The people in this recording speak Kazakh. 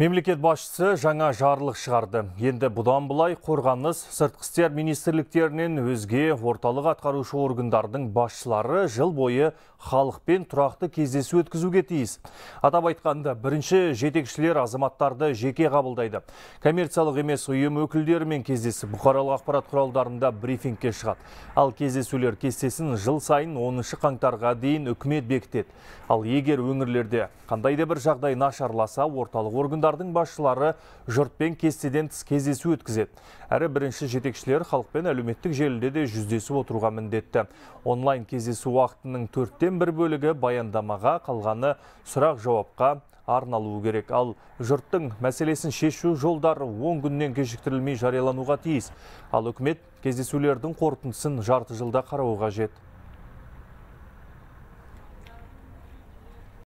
Мемлекет басшысы жаңа жарлық шығарды. Енді бұдан бұлай қорғаныз сыртқы істер министрліктерінен өзге орталық атқарушы органдардың басшылары жыл бойы халықпен тұрақты кездесу өткізуге тиіс. Атап айтқанда, бірінші жетекшілер азаматтарды жеке қабылдайды. Коммерциялық емес ұйым өкілдерімен кездесіп, бұқаралық ақпарат құралдарында брифингке шығады. Ал кездесулер кестесін жыл сайын 10 қаңтарға дейін үкімет бекітеді. Ал егер өңірлерде қандай да бір жағдай нашарласа, орталық органдар ұйымдардың басшылары жұртпен кестеден тыс кездесу өткізеді. Әрі бірінші жетекшілер халықпен әлеуметтік желіде де жүздесіп отыруға міндетті. Онлайн кездесу уақытының төрттен бір бөлігі баяндамаға қалғаны сұрақ жауапқа арналуы керек. Ал жұрттың мәселесін шешу жолдары оң күннен кешіктірілмей жариялануға тиіс. Ал үкімет кездесулердің қорытындысын жарты жылда қарауға қажет.